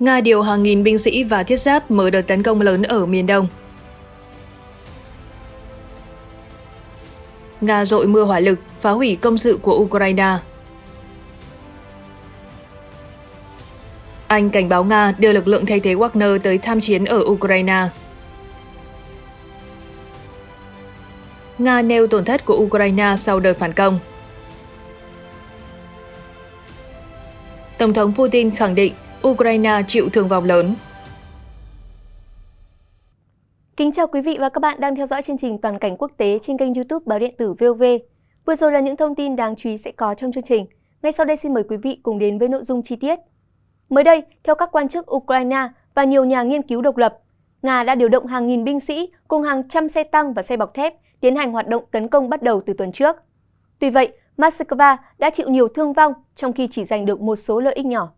Nga điều hàng nghìn binh sĩ và thiết giáp mở đợt tấn công lớn ở miền Đông. Nga dội mưa hỏa lực, phá hủy công sự của Ukraine. Anh cảnh báo Nga đưa lực lượng thay thế Wagner tới tham chiến ở Ukraine. Nga nêu tổn thất của Ukraine sau đợt phản công. Tổng thống Putin khẳng định Ukraine chịu thương vong lớn. Kính chào quý vị và các bạn đang theo dõi chương trình Toàn cảnh quốc tế trên kênh YouTube Báo điện tử VOV. Vừa rồi là những thông tin đáng chú ý sẽ có trong chương trình. Ngay sau đây xin mời quý vị cùng đến với nội dung chi tiết. Mới đây, theo các quan chức Ukraine và nhiều nhà nghiên cứu độc lập, Nga đã điều động hàng nghìn binh sĩ cùng hàng trăm xe tăng và xe bọc thép tiến hành hoạt động tấn công bắt đầu từ tuần trước. Tuy vậy, Moscow đã chịu nhiều thương vong trong khi chỉ giành được một số lợi ích nhỏ.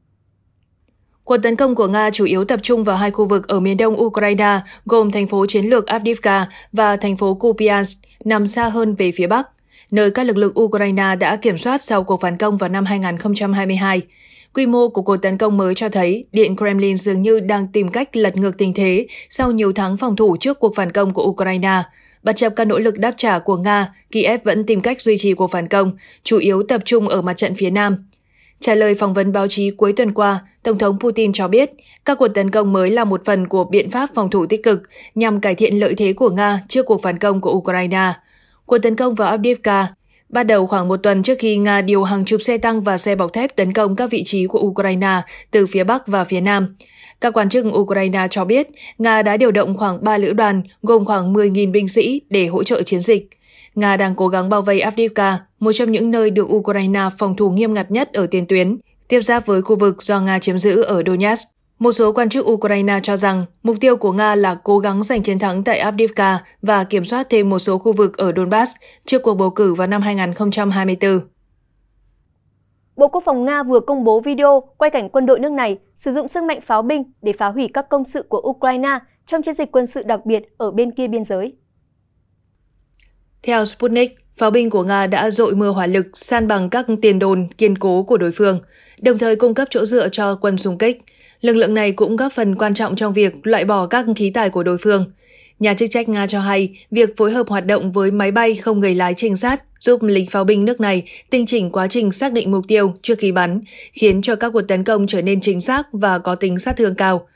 Cuộc tấn công của Nga chủ yếu tập trung vào hai khu vực ở miền đông Ukraine, gồm thành phố chiến lược Avdiivka và thành phố Kupiansk, nằm xa hơn về phía bắc, nơi các lực lượng Ukraine đã kiểm soát sau cuộc phản công vào năm 2022. Quy mô của cuộc tấn công mới cho thấy Điện Kremlin dường như đang tìm cách lật ngược tình thế sau nhiều tháng phòng thủ trước cuộc phản công của Ukraine. Bất chấp các nỗ lực đáp trả của Nga, Kiev vẫn tìm cách duy trì cuộc phản công, chủ yếu tập trung ở mặt trận phía Nam. Trả lời phỏng vấn báo chí cuối tuần qua, Tổng thống Putin cho biết các cuộc tấn công mới là một phần của biện pháp phòng thủ tích cực nhằm cải thiện lợi thế của Nga trước cuộc phản công của Ukraine. Cuộc tấn công vào Avdiivka bắt đầu khoảng một tuần trước khi Nga điều hàng chục xe tăng và xe bọc thép tấn công các vị trí của Ukraine từ phía Bắc và phía Nam. Các quan chức Ukraine cho biết Nga đã điều động khoảng 3 lữ đoàn gồm khoảng 10.000 binh sĩ để hỗ trợ chiến dịch. Nga đang cố gắng bao vây Avdiivka, một trong những nơi được Ukraine phòng thủ nghiêm ngặt nhất ở tiền tuyến, tiếp giáp với khu vực do Nga chiếm giữ ở Donetsk. Một số quan chức Ukraine cho rằng mục tiêu của Nga là cố gắng giành chiến thắng tại Avdiivka và kiểm soát thêm một số khu vực ở Donbass trước cuộc bầu cử vào năm 2024. Bộ Quốc phòng Nga vừa công bố video quay cảnh quân đội nước này sử dụng sức mạnh pháo binh để phá hủy các công sự của Ukraine trong chiến dịch quân sự đặc biệt ở bên kia biên giới. Theo Sputnik, pháo binh của Nga đã dội mưa hỏa lực san bằng các tiền đồn kiên cố của đối phương, đồng thời cung cấp chỗ dựa cho quân xung kích. Lực lượng này cũng góp phần quan trọng trong việc loại bỏ các khí tài của đối phương. Nhà chức trách Nga cho hay, việc phối hợp hoạt động với máy bay không người lái trinh sát giúp lính pháo binh nước này tinh chỉnh quá trình xác định mục tiêu trước khi bắn, khiến cho các cuộc tấn công trở nên chính xác và có tính sát thương cao.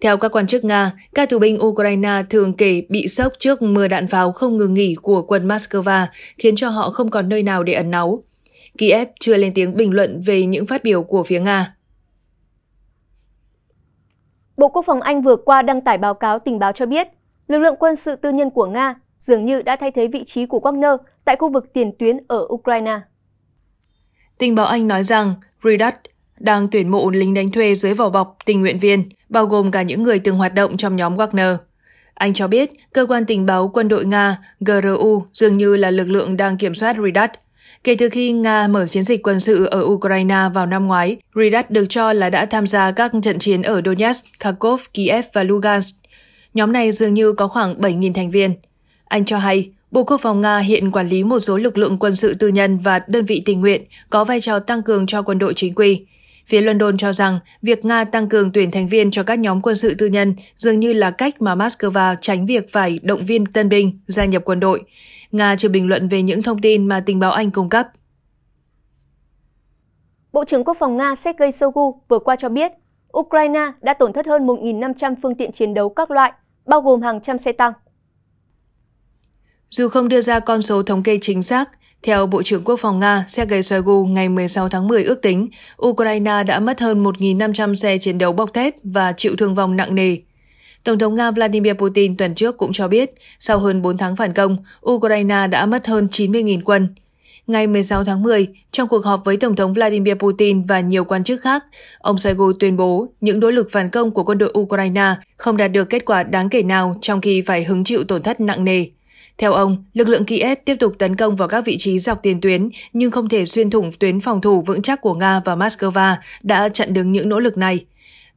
Theo các quan chức Nga, các tù binh Ukraine thường kể bị sốc trước mưa đạn pháo không ngừng nghỉ của quân Moscow, khiến cho họ không còn nơi nào để ẩn náu. Kiev chưa lên tiếng bình luận về những phát biểu của phía Nga. Bộ Quốc phòng Anh vừa qua đăng tải báo cáo tình báo cho biết, lực lượng quân sự tư nhân của Nga dường như đã thay thế vị trí của Wagner tại khu vực tiền tuyến ở Ukraine. Tình báo Anh nói rằng Redut đang tuyển mộ lính đánh thuê dưới vỏ bọc tình nguyện viên, bao gồm cả những người từng hoạt động trong nhóm Wagner. Anh cho biết cơ quan tình báo quân đội Nga GRU dường như là lực lượng đang kiểm soát Redut. Kể từ khi Nga mở chiến dịch quân sự ở Ukraine vào năm ngoái, Redut được cho là đã tham gia các trận chiến ở Donetsk, Kharkov, Kiev và Lugansk. Nhóm này dường như có khoảng 7.000 thành viên. Anh cho hay, Bộ Quốc phòng Nga hiện quản lý một số lực lượng quân sự tư nhân và đơn vị tình nguyện có vai trò tăng cường cho quân đội chính quy, Phía London cho rằng việc Nga tăng cường tuyển thành viên cho các nhóm quân sự tư nhân dường như là cách mà Moscow tránh việc phải động viên tân binh gia nhập quân đội. Nga chưa bình luận về những thông tin mà tình báo Anh cung cấp. Bộ trưởng Quốc phòng Nga Sergei Shoigu vừa qua cho biết, Ukraine đã tổn thất hơn 1.500 phương tiện chiến đấu các loại, bao gồm hàng trăm xe tăng. Dù không đưa ra con số thống kê chính xác, theo Bộ trưởng Quốc phòng Nga Sergei Shoigu ngày 16 tháng 10 ước tính, Ukraine đã mất hơn 1.500 xe chiến đấu bọc thép và chịu thương vong nặng nề. Tổng thống Nga Vladimir Putin tuần trước cũng cho biết, sau hơn 4 tháng phản công, Ukraine đã mất hơn 90.000 quân. Ngày 16 tháng 10, trong cuộc họp với Tổng thống Vladimir Putin và nhiều quan chức khác, ông Shoigu tuyên bố những nỗ lực phản công của quân đội Ukraine không đạt được kết quả đáng kể nào trong khi phải hứng chịu tổn thất nặng nề. Theo ông, lực lượng Kiev tiếp tục tấn công vào các vị trí dọc tiền tuyến, nhưng không thể xuyên thủng tuyến phòng thủ vững chắc của Nga và Moscow đã chặn đứng những nỗ lực này.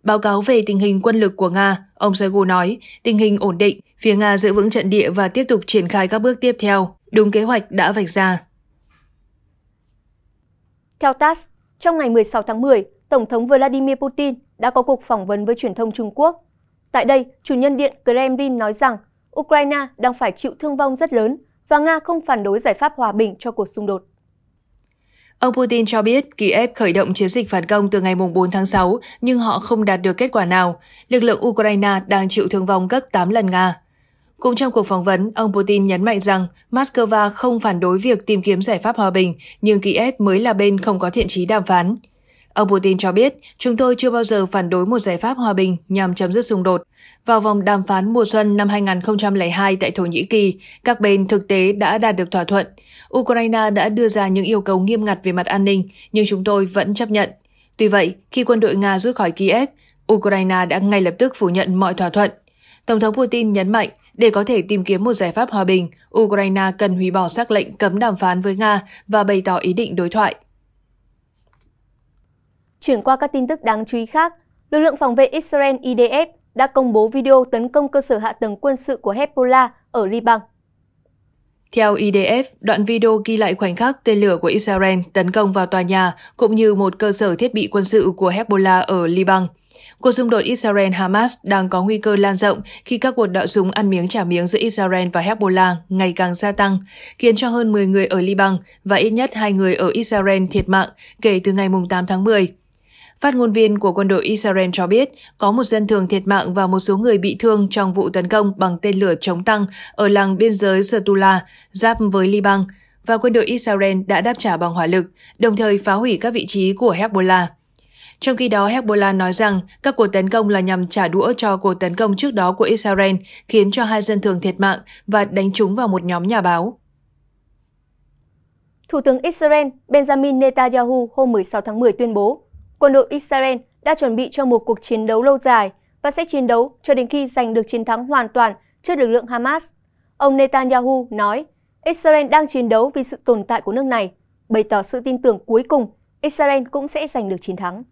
Báo cáo về tình hình quân lực của Nga, ông Shoigu nói, tình hình ổn định, phía Nga giữ vững trận địa và tiếp tục triển khai các bước tiếp theo, đúng kế hoạch đã vạch ra. Theo TASS, trong ngày 16 tháng 10, Tổng thống Vladimir Putin đã có cuộc phỏng vấn với truyền thông Trung Quốc. Tại đây, chủ nhân điện Kremlin nói rằng Ukraine đang phải chịu thương vong rất lớn và Nga không phản đối giải pháp hòa bình cho cuộc xung đột. Ông Putin cho biết Kiev khởi động chiến dịch phản công từ ngày 4 tháng 6, nhưng họ không đạt được kết quả nào. Lực lượng Ukraine đang chịu thương vong gấp 8 lần Nga. Cũng trong cuộc phỏng vấn, ông Putin nhấn mạnh rằng Moscow không phản đối việc tìm kiếm giải pháp hòa bình, nhưng Kiev mới là bên không có thiện trí đàm phán. Ông Putin cho biết, chúng tôi chưa bao giờ phản đối một giải pháp hòa bình nhằm chấm dứt xung đột. Vào vòng đàm phán mùa xuân năm 2002 tại Thổ Nhĩ Kỳ, các bên thực tế đã đạt được thỏa thuận. Ukraine đã đưa ra những yêu cầu nghiêm ngặt về mặt an ninh, nhưng chúng tôi vẫn chấp nhận. Tuy vậy, khi quân đội Nga rút khỏi Kiev, Ukraine đã ngay lập tức phủ nhận mọi thỏa thuận. Tổng thống Putin nhấn mạnh, để có thể tìm kiếm một giải pháp hòa bình, Ukraine cần hủy bỏ xác lệnh cấm đàm phán với Nga và bày tỏ ý định đối thoại, Chuyển qua các tin tức đáng chú ý khác, lực lượng phòng vệ Israel IDF đã công bố video tấn công cơ sở hạ tầng quân sự của Hezbollah ở Liban. Theo IDF, đoạn video ghi lại khoảnh khắc tên lửa của Israel tấn công vào tòa nhà cũng như một cơ sở thiết bị quân sự của Hezbollah ở Liban. Cuộc xung đột Israel-Hamas đang có nguy cơ lan rộng khi các cuộc đạo súng ăn miếng trả miếng giữa Israel và Hezbollah ngày càng gia tăng, khiến cho hơn 10 người ở Liban và ít nhất 2 người ở Israel thiệt mạng kể từ ngày 8 tháng 10. Phát ngôn viên của quân đội Israel cho biết có một dân thường thiệt mạng và một số người bị thương trong vụ tấn công bằng tên lửa chống tăng ở làng biên giới Sertula, giáp với Liban, và quân đội Israel đã đáp trả bằng hỏa lực, đồng thời phá hủy các vị trí của Hezbollah. Trong khi đó, Hezbollah nói rằng các cuộc tấn công là nhằm trả đũa cho cuộc tấn công trước đó của Israel, khiến cho hai dân thường thiệt mạng và đánh trúng vào một nhóm nhà báo. Thủ tướng Israel Benjamin Netanyahu hôm 16 tháng 10 tuyên bố quân đội Israel đã chuẩn bị cho một cuộc chiến đấu lâu dài và sẽ chiến đấu cho đến khi giành được chiến thắng hoàn toàn trước lực lượng Hamas. Ông Netanyahu nói, Israel đang chiến đấu vì sự tồn tại của nước này, bày tỏ sự tin tưởng cuối cùng Israel cũng sẽ giành được chiến thắng.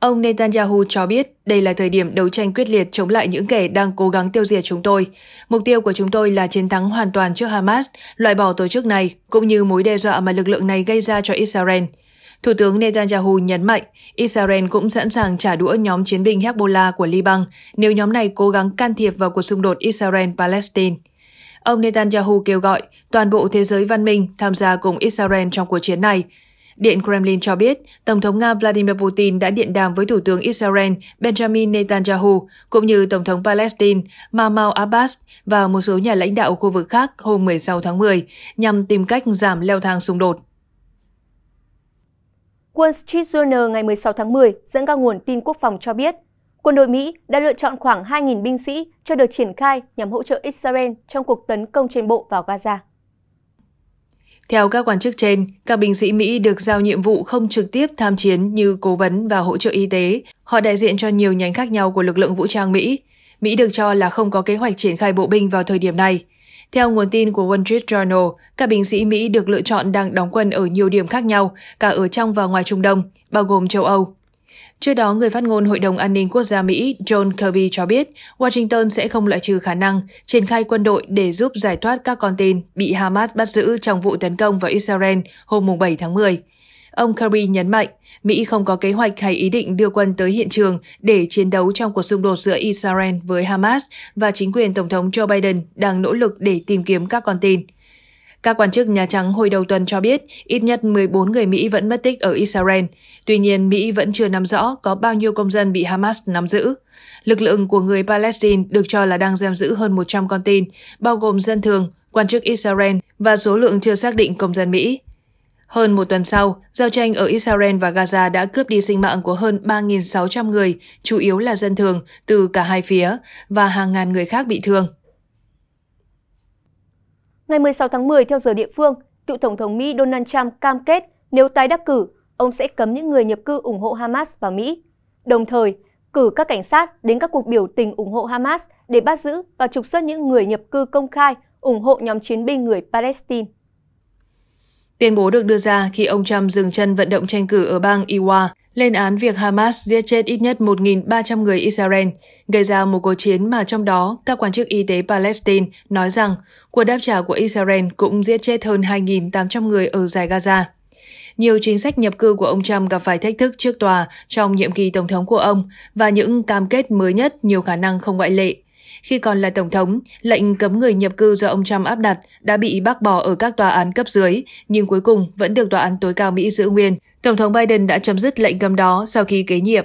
Ông Netanyahu cho biết đây là thời điểm đấu tranh quyết liệt chống lại những kẻ đang cố gắng tiêu diệt chúng tôi. Mục tiêu của chúng tôi là chiến thắng hoàn toàn trước Hamas, loại bỏ tổ chức này, cũng như mối đe dọa mà lực lượng này gây ra cho Israel. Thủ tướng Netanyahu nhấn mạnh Israel cũng sẵn sàng trả đũa nhóm chiến binh Hezbollah của Liban nếu nhóm này cố gắng can thiệp vào cuộc xung đột Israel-Palestine. Ông Netanyahu kêu gọi toàn bộ thế giới văn minh tham gia cùng Israel trong cuộc chiến này. Điện Kremlin cho biết, Tổng thống Nga Vladimir Putin đã điện đàm với Thủ tướng Israel Benjamin Netanyahu, cũng như Tổng thống Palestine Mahmoud Abbas và một số nhà lãnh đạo khu vực khác hôm 16 tháng 10, nhằm tìm cách giảm leo thang xung đột. Wall Street Journal ngày 16 tháng 10 dẫn các nguồn tin quốc phòng cho biết, quân đội Mỹ đã lựa chọn khoảng 2.000 binh sĩ cho được triển khai nhằm hỗ trợ Israel trong cuộc tấn công trên bộ vào Gaza. Theo các quan chức trên, các binh sĩ Mỹ được giao nhiệm vụ không trực tiếp tham chiến như cố vấn và hỗ trợ y tế. Họ đại diện cho nhiều nhánh khác nhau của lực lượng vũ trang Mỹ. Mỹ được cho là không có kế hoạch triển khai bộ binh vào thời điểm này. Theo nguồn tin của Wall Street Journal, các binh sĩ Mỹ được lựa chọn đang đóng quân ở nhiều điểm khác nhau, cả ở trong và ngoài Trung Đông, bao gồm châu Âu. Trước đó, người phát ngôn Hội đồng An ninh Quốc gia Mỹ John Kirby cho biết Washington sẽ không loại trừ khả năng triển khai quân đội để giúp giải thoát các con tin bị Hamas bắt giữ trong vụ tấn công vào Israel hôm 7 tháng 10. Ông Kerry nhấn mạnh, Mỹ không có kế hoạch hay ý định đưa quân tới hiện trường để chiến đấu trong cuộc xung đột giữa Israel với Hamas và chính quyền Tổng thống Joe Biden đang nỗ lực để tìm kiếm các con tin. Các quan chức Nhà Trắng hồi đầu tuần cho biết ít nhất 14 người Mỹ vẫn mất tích ở Israel. Tuy nhiên, Mỹ vẫn chưa nắm rõ có bao nhiêu công dân bị Hamas nắm giữ. Lực lượng của người Palestine được cho là đang giam giữ hơn 100 con tin, bao gồm dân thường, quan chức Israel và số lượng chưa xác định công dân Mỹ. Hơn một tuần sau, giao tranh ở Israel và Gaza đã cướp đi sinh mạng của hơn 3.600 người, chủ yếu là dân thường, từ cả hai phía, và hàng ngàn người khác bị thương. Ngày 16 tháng 10 theo giờ địa phương, cựu Tổng thống Mỹ Donald Trump cam kết nếu tái đắc cử, ông sẽ cấm những người nhập cư ủng hộ Hamas vào Mỹ, đồng thời cử các cảnh sát đến các cuộc biểu tình ủng hộ Hamas để bắt giữ và trục xuất những người nhập cư công khai ủng hộ nhóm chiến binh người Palestine. Tuyên bố được đưa ra khi ông Trump dừng chân vận động tranh cử ở bang Iowa, lên án việc Hamas giết chết ít nhất 1.300 người Israel, gây ra một cuộc chiến mà trong đó các quan chức y tế Palestine nói rằng cuộc đáp trả của Israel cũng giết chết hơn 2.800 người ở giải Gaza. Nhiều chính sách nhập cư của ông Trump gặp phải thách thức trước tòa trong nhiệm kỳ tổng thống của ông và những cam kết mới nhất nhiều khả năng không ngoại lệ. Khi còn là Tổng thống, lệnh cấm người nhập cư do ông Trump áp đặt đã bị bác bỏ ở các tòa án cấp dưới, nhưng cuối cùng vẫn được tòa án tối cao Mỹ giữ nguyên. Tổng thống Biden đã chấm dứt lệnh cấm đó sau khi kế nhiệm.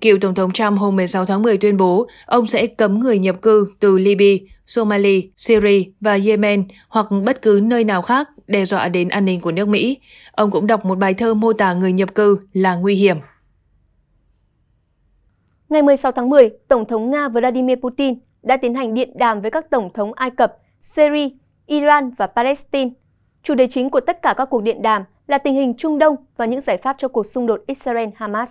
Cựu Tổng thống Trump hôm 16 tháng 10 tuyên bố ông sẽ cấm người nhập cư từ Libya, Somalia, Syria và Yemen hoặc bất cứ nơi nào khác đe dọa đến an ninh của nước Mỹ. Ông cũng đọc một bài thơ mô tả người nhập cư là nguy hiểm. Ngày 16 tháng 10, Tổng thống Nga Vladimir Putin đã tiến hành điện đàm với các tổng thống Ai Cập, Syria, Iran và Palestine. Chủ đề chính của tất cả các cuộc điện đàm là tình hình Trung Đông và những giải pháp cho cuộc xung đột Israel-Hamas.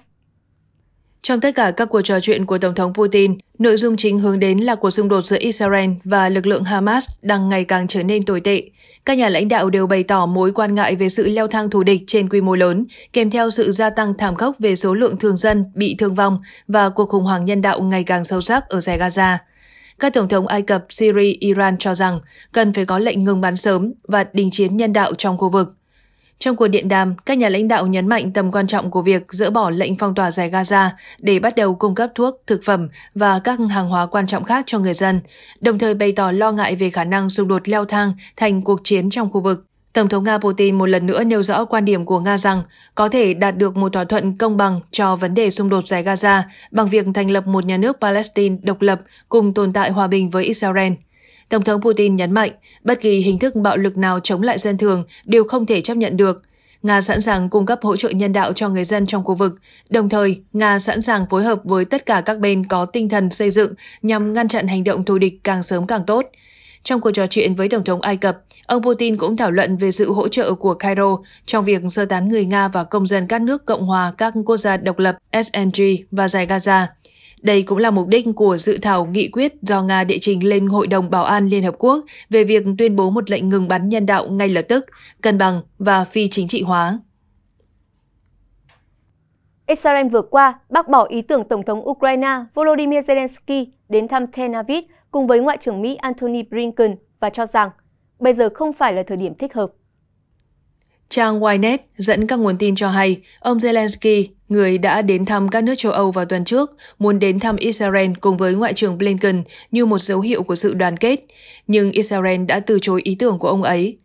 Trong tất cả các cuộc trò chuyện của Tổng thống Putin, nội dung chính hướng đến là cuộc xung đột giữa Israel và lực lượng Hamas đang ngày càng trở nên tồi tệ. Các nhà lãnh đạo đều bày tỏ mối quan ngại về sự leo thang thù địch trên quy mô lớn, kèm theo sự gia tăng thảm khốc về số lượng thường dân bị thương vong và cuộc khủng hoảng nhân đạo ngày càng sâu sắc ở giải Gaza các tổng thống Ai Cập, Syria, Iran cho rằng cần phải có lệnh ngừng bắn sớm và đình chiến nhân đạo trong khu vực. Trong cuộc điện đàm, các nhà lãnh đạo nhấn mạnh tầm quan trọng của việc dỡ bỏ lệnh phong tỏa giải Gaza để bắt đầu cung cấp thuốc, thực phẩm và các hàng hóa quan trọng khác cho người dân, đồng thời bày tỏ lo ngại về khả năng xung đột leo thang thành cuộc chiến trong khu vực. Tổng thống Nga Putin một lần nữa nêu rõ quan điểm của Nga rằng có thể đạt được một thỏa thuận công bằng cho vấn đề xung đột giải Gaza bằng việc thành lập một nhà nước Palestine độc lập cùng tồn tại hòa bình với Israel. Tổng thống Putin nhấn mạnh, bất kỳ hình thức bạo lực nào chống lại dân thường đều không thể chấp nhận được. Nga sẵn sàng cung cấp hỗ trợ nhân đạo cho người dân trong khu vực. Đồng thời, Nga sẵn sàng phối hợp với tất cả các bên có tinh thần xây dựng nhằm ngăn chặn hành động thù địch càng sớm càng tốt. Trong cuộc trò chuyện với Tổng thống Ai Cập, ông Putin cũng thảo luận về sự hỗ trợ của Cairo trong việc sơ tán người Nga và công dân các nước Cộng hòa các quốc gia độc lập SNG và giải Gaza. Đây cũng là mục đích của dự thảo nghị quyết do Nga đệ trình lên Hội đồng Bảo an Liên Hợp Quốc về việc tuyên bố một lệnh ngừng bắn nhân đạo ngay lập tức, cân bằng và phi chính trị hóa. Israel vừa qua bác bỏ ý tưởng Tổng thống Ukraine Volodymyr Zelensky đến thăm Tel Aviv cùng với Ngoại trưởng Mỹ Antony Blinken và cho rằng bây giờ không phải là thời điểm thích hợp. Trang Ynet dẫn các nguồn tin cho hay, ông Zelensky, người đã đến thăm các nước châu Âu vào tuần trước, muốn đến thăm Israel cùng với Ngoại trưởng Blinken như một dấu hiệu của sự đoàn kết, nhưng Israel đã từ chối ý tưởng của ông ấy.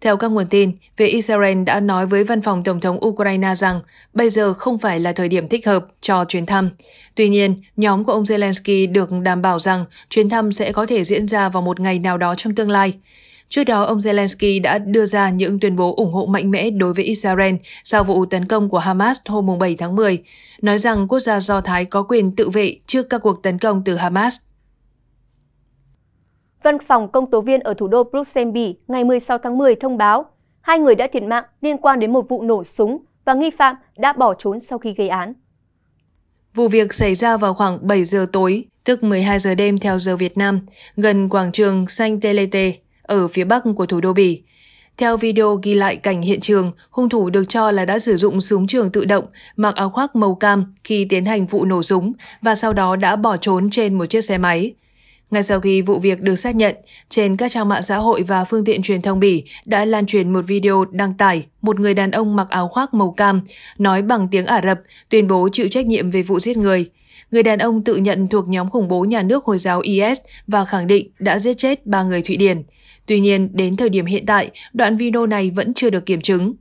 Theo các nguồn tin, phía Israel đã nói với văn phòng Tổng thống Ukraine rằng bây giờ không phải là thời điểm thích hợp cho chuyến thăm. Tuy nhiên, nhóm của ông Zelensky được đảm bảo rằng chuyến thăm sẽ có thể diễn ra vào một ngày nào đó trong tương lai. Trước đó, ông Zelensky đã đưa ra những tuyên bố ủng hộ mạnh mẽ đối với Israel sau vụ tấn công của Hamas hôm 7 tháng 10, nói rằng quốc gia Do Thái có quyền tự vệ trước các cuộc tấn công từ Hamas. Văn phòng công tố viên ở thủ đô Bruxelles ngày 16 tháng 10 thông báo hai người đã thiệt mạng liên quan đến một vụ nổ súng và nghi phạm đã bỏ trốn sau khi gây án. Vụ việc xảy ra vào khoảng 7 giờ tối, tức 12 giờ đêm theo giờ Việt Nam, gần quảng trường Saint Telete ở phía bắc của thủ đô Bỉ. Theo video ghi lại cảnh hiện trường, hung thủ được cho là đã sử dụng súng trường tự động, mặc áo khoác màu cam khi tiến hành vụ nổ súng và sau đó đã bỏ trốn trên một chiếc xe máy. Ngay sau khi vụ việc được xác nhận, trên các trang mạng xã hội và phương tiện truyền thông Bỉ đã lan truyền một video đăng tải một người đàn ông mặc áo khoác màu cam, nói bằng tiếng Ả Rập, tuyên bố chịu trách nhiệm về vụ giết người. Người đàn ông tự nhận thuộc nhóm khủng bố nhà nước Hồi giáo IS và khẳng định đã giết chết ba người Thụy Điển. Tuy nhiên, đến thời điểm hiện tại, đoạn video này vẫn chưa được kiểm chứng.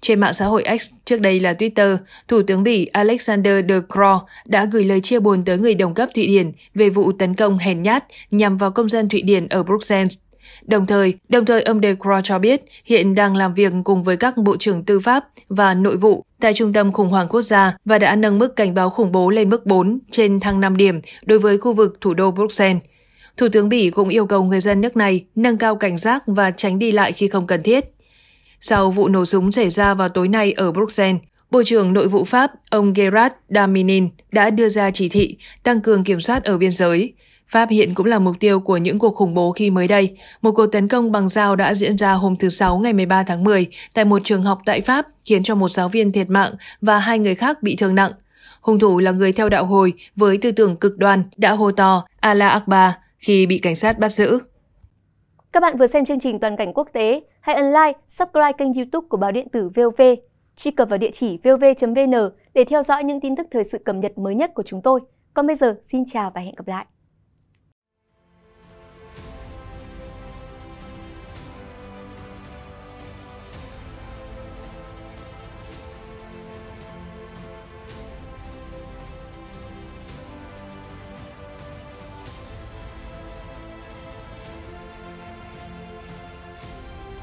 Trên mạng xã hội X, trước đây là Twitter, Thủ tướng Bỉ Alexander De Croo đã gửi lời chia buồn tới người đồng cấp Thụy Điển về vụ tấn công hèn nhát nhằm vào công dân Thụy Điển ở Bruxelles. Đồng thời, đồng thời ông De Croo cho biết hiện đang làm việc cùng với các bộ trưởng tư pháp và nội vụ tại Trung tâm Khủng hoảng Quốc gia và đã nâng mức cảnh báo khủng bố lên mức 4 trên thang 5 điểm đối với khu vực thủ đô Bruxelles. Thủ tướng Bỉ cũng yêu cầu người dân nước này nâng cao cảnh giác và tránh đi lại khi không cần thiết sau vụ nổ súng xảy ra vào tối nay ở Bruxelles. Bộ trưởng Nội vụ Pháp, ông Gerard Daminin đã đưa ra chỉ thị tăng cường kiểm soát ở biên giới. Pháp hiện cũng là mục tiêu của những cuộc khủng bố khi mới đây. Một cuộc tấn công bằng dao đã diễn ra hôm thứ Sáu ngày 13 tháng 10 tại một trường học tại Pháp, khiến cho một giáo viên thiệt mạng và hai người khác bị thương nặng. Hung thủ là người theo đạo hồi với tư tưởng cực đoan đã hô to Allah Akbar khi bị cảnh sát bắt giữ. Các bạn vừa xem chương trình Toàn cảnh quốc tế, hãy ấn like, subscribe kênh youtube của báo điện tử VOV, truy cập vào địa chỉ vov.vn để theo dõi những tin tức thời sự cập nhật mới nhất của chúng tôi. Còn bây giờ, xin chào và hẹn gặp lại!